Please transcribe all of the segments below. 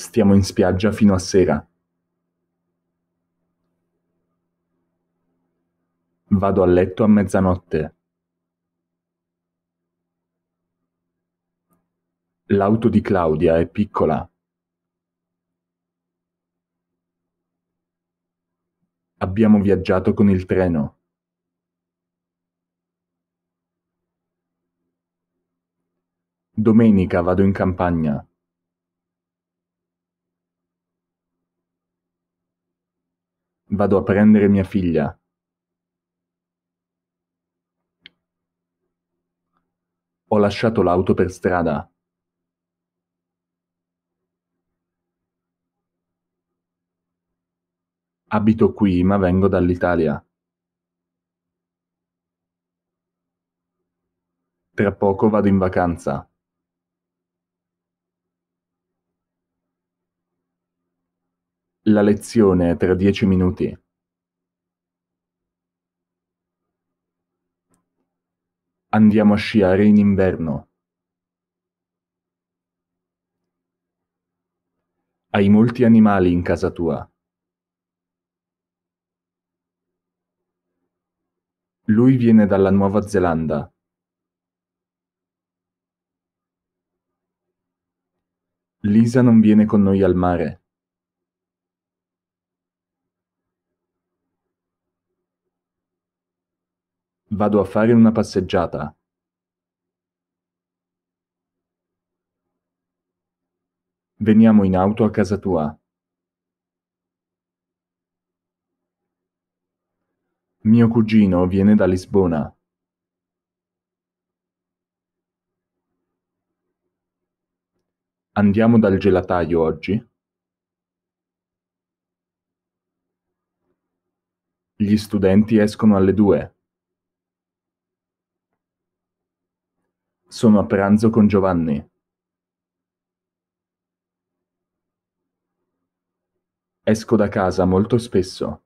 stiamo in spiaggia fino a sera. Vado a letto a mezzanotte. L'auto di Claudia è piccola. Abbiamo viaggiato con il treno. Domenica vado in campagna. vado a prendere mia figlia. Ho lasciato l'auto per strada. Abito qui, ma vengo dall'Italia. Tra poco vado in vacanza. La lezione è tra dieci minuti. Andiamo a sciare in inverno. Hai molti animali in casa tua. Lui viene dalla Nuova Zelanda. Lisa non viene con noi al mare. Vado a fare una passeggiata. Veniamo in auto a casa tua. Mio cugino viene da Lisbona. Andiamo dal gelataio oggi? Gli studenti escono alle due. Sono a pranzo con Giovanni. Esco da casa molto spesso.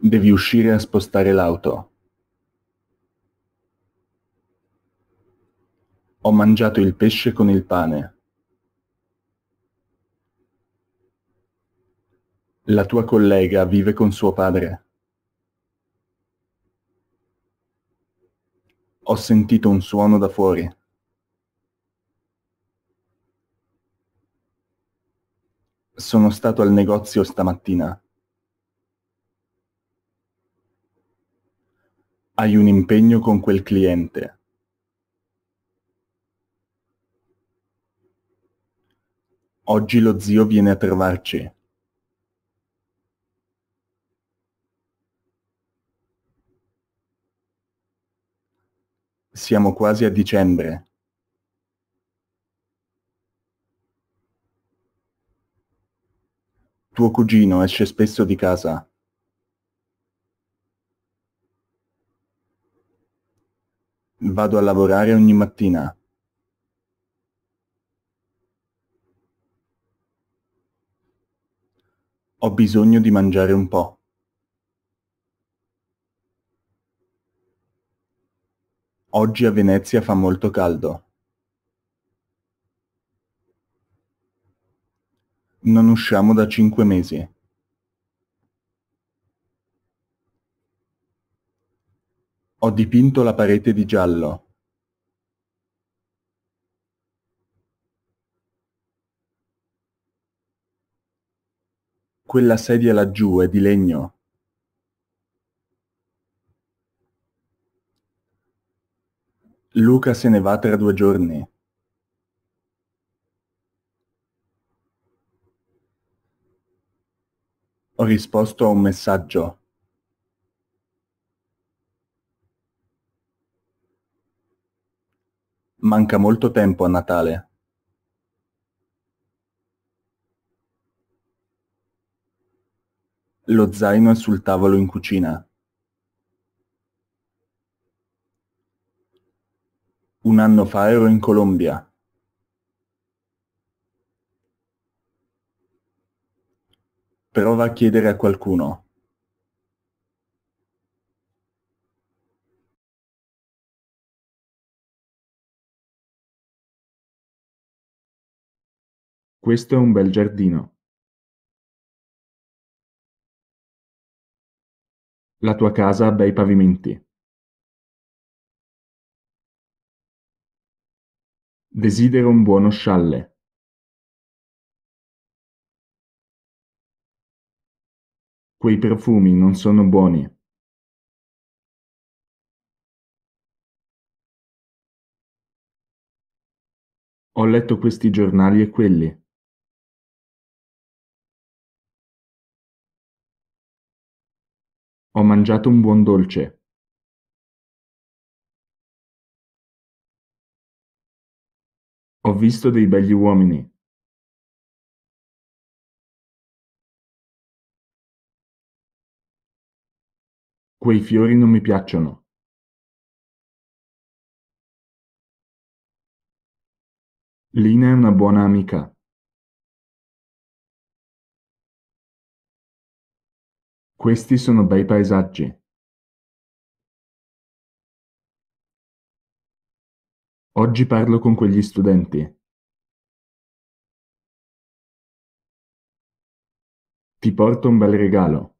Devi uscire a spostare l'auto. Ho mangiato il pesce con il pane. La tua collega vive con suo padre? Ho sentito un suono da fuori. Sono stato al negozio stamattina. Hai un impegno con quel cliente. Oggi lo zio viene a trovarci. Siamo quasi a dicembre. Tuo cugino esce spesso di casa. Vado a lavorare ogni mattina. Ho bisogno di mangiare un po'. Oggi a Venezia fa molto caldo. Non usciamo da cinque mesi. Ho dipinto la parete di giallo. Quella sedia laggiù è di legno. Luca se ne va tra due giorni. Ho risposto a un messaggio. Manca molto tempo a Natale. Lo zaino è sul tavolo in cucina. Un anno fa ero in Colombia. Prova a chiedere a qualcuno. Questo è un bel giardino. La tua casa ha bei pavimenti. Desidero un buono scialle. Quei profumi non sono buoni. Ho letto questi giornali e quelli. Ho mangiato un buon dolce. Ho visto dei begli uomini. Quei fiori non mi piacciono. Lina è una buona amica. Questi sono bei paesaggi. Oggi parlo con quegli studenti. Ti porto un bel regalo.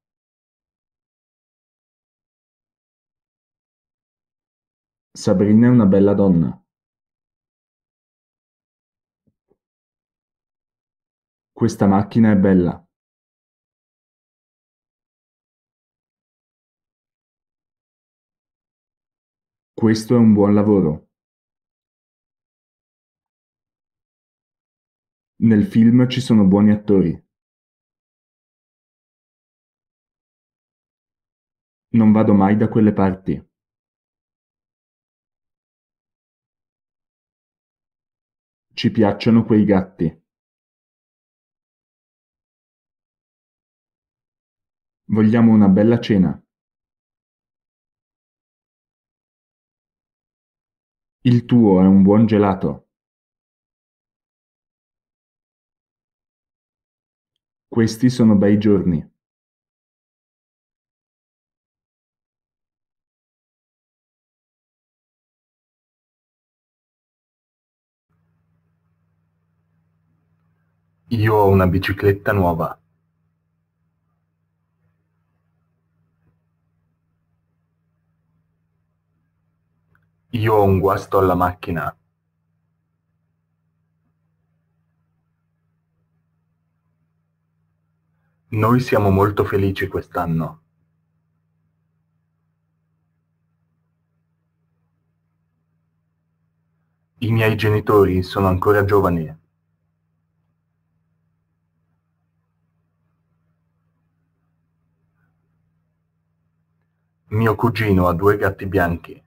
Sabrina è una bella donna. Questa macchina è bella. Questo è un buon lavoro. Nel film ci sono buoni attori. Non vado mai da quelle parti. Ci piacciono quei gatti. Vogliamo una bella cena. Il tuo è un buon gelato. Questi sono bei giorni. Io ho una bicicletta nuova. Io ho un guasto alla macchina. Noi siamo molto felici quest'anno. I miei genitori sono ancora giovani. Mio cugino ha due gatti bianchi.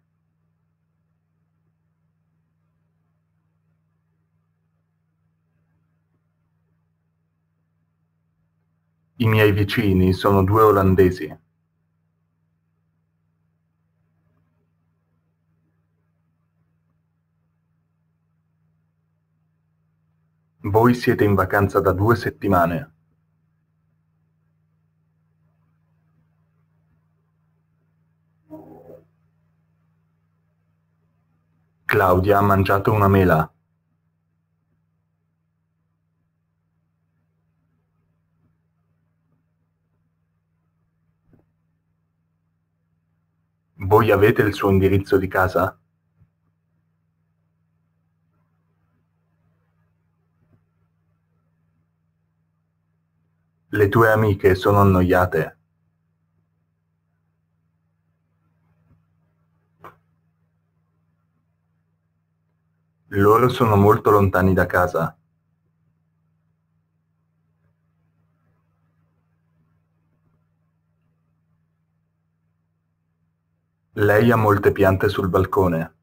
I miei vicini sono due olandesi. Voi siete in vacanza da due settimane. Claudia ha mangiato una mela. Voi avete il suo indirizzo di casa? Le tue amiche sono annoiate. Loro sono molto lontani da casa. Lei ha molte piante sul balcone.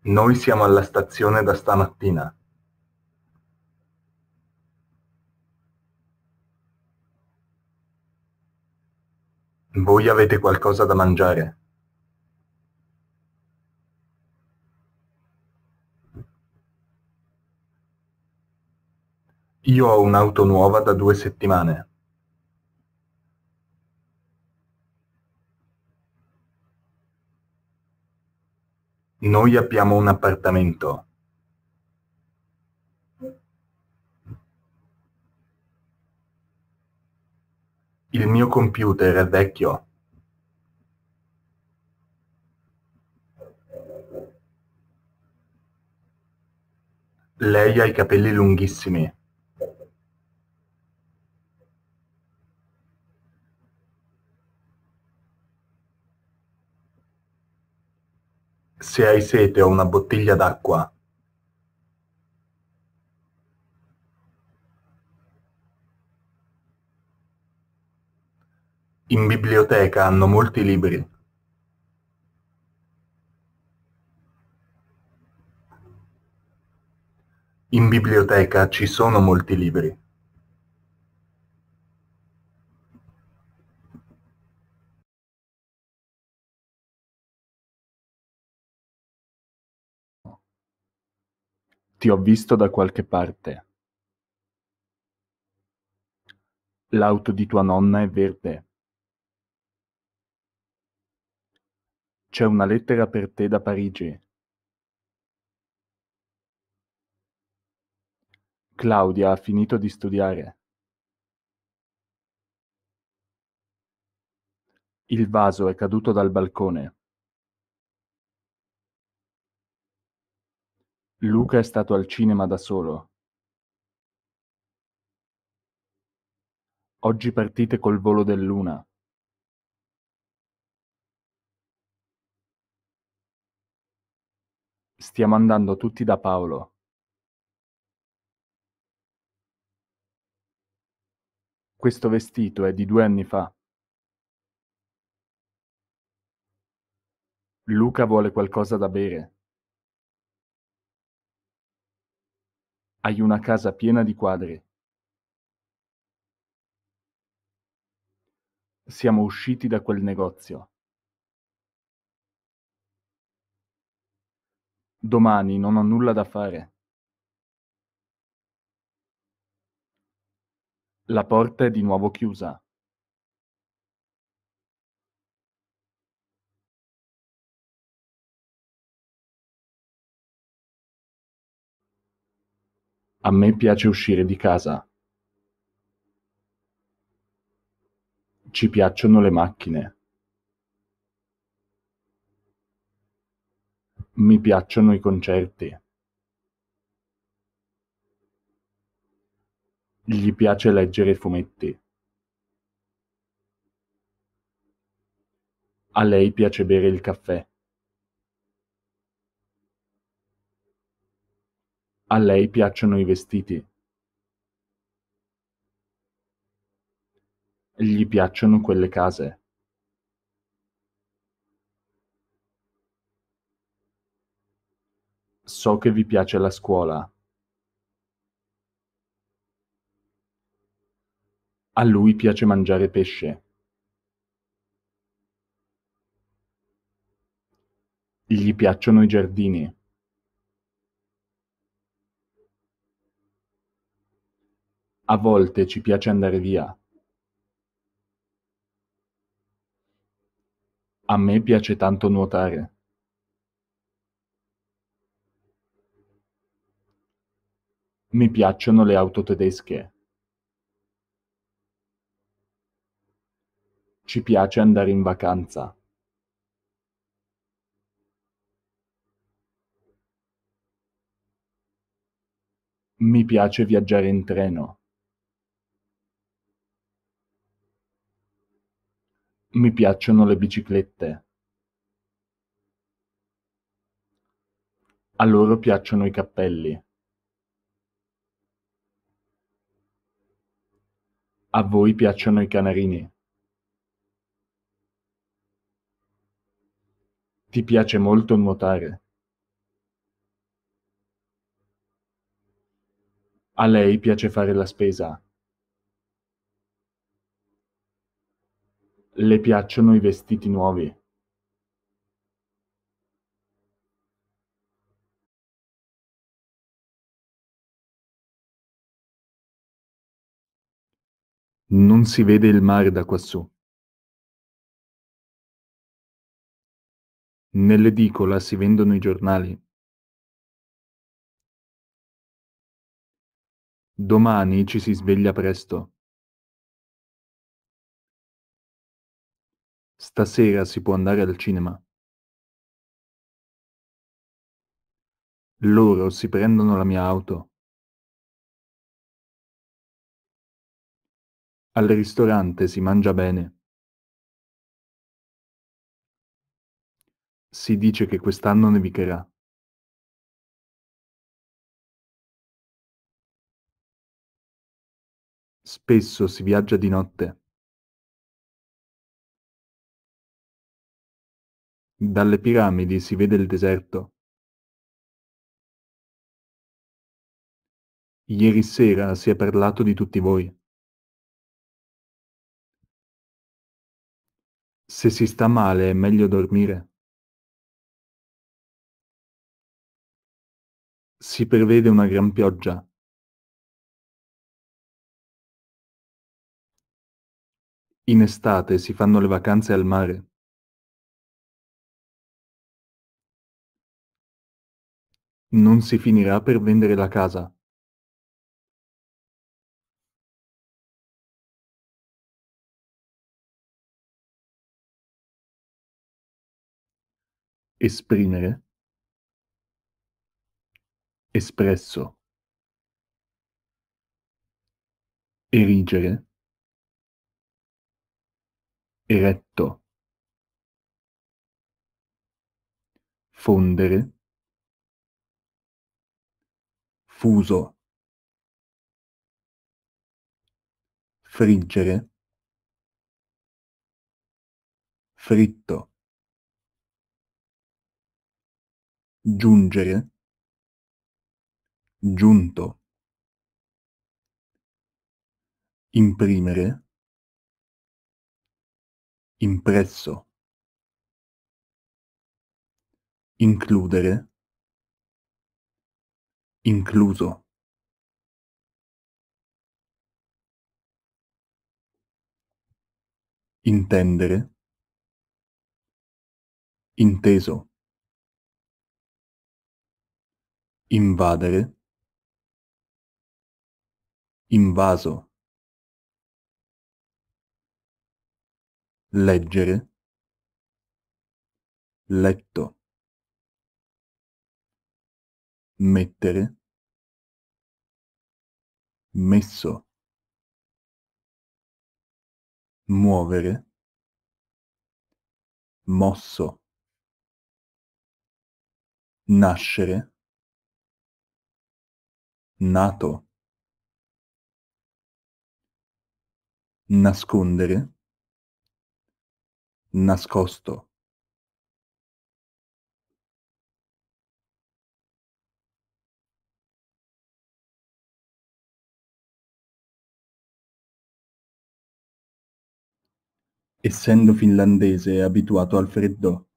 Noi siamo alla stazione da stamattina. Voi avete qualcosa da mangiare? Io ho un'auto nuova da due settimane. Noi abbiamo un appartamento. Il mio computer è vecchio. Lei ha i capelli lunghissimi. se hai sete o una bottiglia d'acqua. In biblioteca hanno molti libri. In biblioteca ci sono molti libri. Ti ho visto da qualche parte. L'auto di tua nonna è verde. C'è una lettera per te da Parigi. Claudia ha finito di studiare. Il vaso è caduto dal balcone. Luca è stato al cinema da solo. Oggi partite col volo dell'una. Stiamo andando tutti da Paolo. Questo vestito è di due anni fa. Luca vuole qualcosa da bere. Hai una casa piena di quadri. Siamo usciti da quel negozio. Domani non ho nulla da fare. La porta è di nuovo chiusa. A me piace uscire di casa. Ci piacciono le macchine. Mi piacciono i concerti. Gli piace leggere fumetti. A lei piace bere il caffè. A lei piacciono i vestiti. Gli piacciono quelle case. So che vi piace la scuola. A lui piace mangiare pesce. Gli piacciono i giardini. A volte ci piace andare via. A me piace tanto nuotare. Mi piacciono le auto tedesche. Ci piace andare in vacanza. Mi piace viaggiare in treno. Mi piacciono le biciclette. A loro piacciono i cappelli. A voi piacciono i canarini. Ti piace molto nuotare. A lei piace fare la spesa. Le piacciono i vestiti nuovi. Non si vede il mare da quassù. Nell'edicola si vendono i giornali. Domani ci si sveglia presto. Stasera si può andare al cinema. Loro si prendono la mia auto. Al ristorante si mangia bene. Si dice che quest'anno nevicherà. Spesso si viaggia di notte. Dalle piramidi si vede il deserto. Ieri sera si è parlato di tutti voi. Se si sta male è meglio dormire. Si prevede una gran pioggia. In estate si fanno le vacanze al mare. Non si finirà per vendere la casa. Esprimere. Espresso. Erigere. Eretto. Fondere fuso friggere fritto giungere giunto imprimere impresso includere incluso intendere, inteso, invadere, invaso, leggere, letto mettere, messo, muovere, mosso, nascere, nato, nascondere, nascosto. Essendo finlandese e abituato al freddo.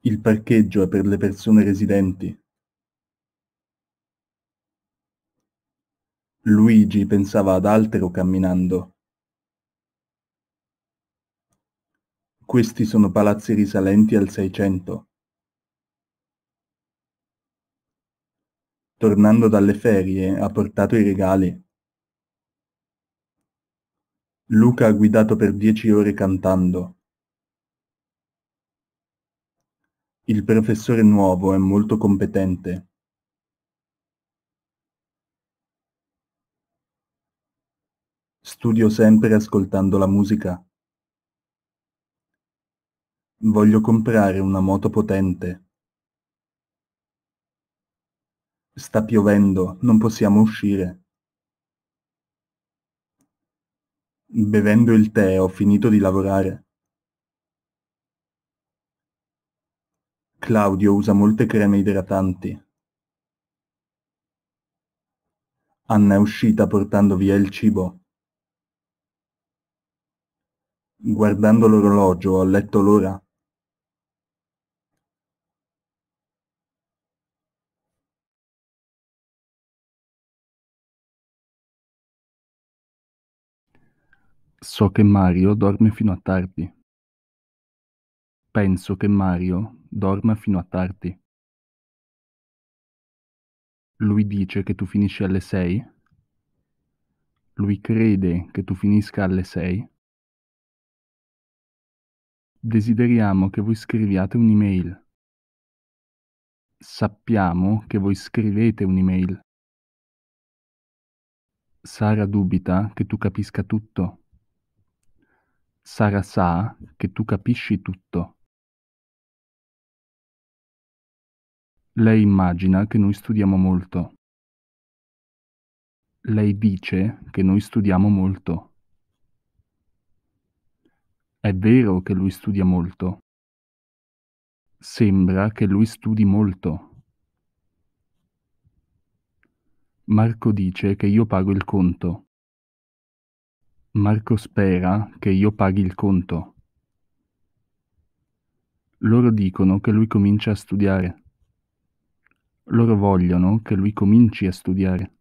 Il parcheggio è per le persone residenti. Luigi pensava ad altro camminando. Questi sono palazzi risalenti al Seicento. Tornando dalle ferie ha portato i regali. Luca ha guidato per dieci ore cantando. Il professore nuovo è molto competente. Studio sempre ascoltando la musica. Voglio comprare una moto potente. Sta piovendo, non possiamo uscire. Bevendo il tè ho finito di lavorare. Claudio usa molte creme idratanti. Anna è uscita portando via il cibo. Guardando l'orologio ho letto l'ora. So che Mario dorme fino a tardi. Penso che Mario dorma fino a tardi. Lui dice che tu finisci alle sei. Lui crede che tu finisca alle sei. Desideriamo che voi scriviate un'email. Sappiamo che voi scrivete un'email. Sara dubita che tu capisca tutto. Sara sa che tu capisci tutto. Lei immagina che noi studiamo molto. Lei dice che noi studiamo molto. È vero che lui studia molto. Sembra che lui studi molto. Marco dice che io pago il conto. Marco spera che io paghi il conto. Loro dicono che lui comincia a studiare. Loro vogliono che lui cominci a studiare.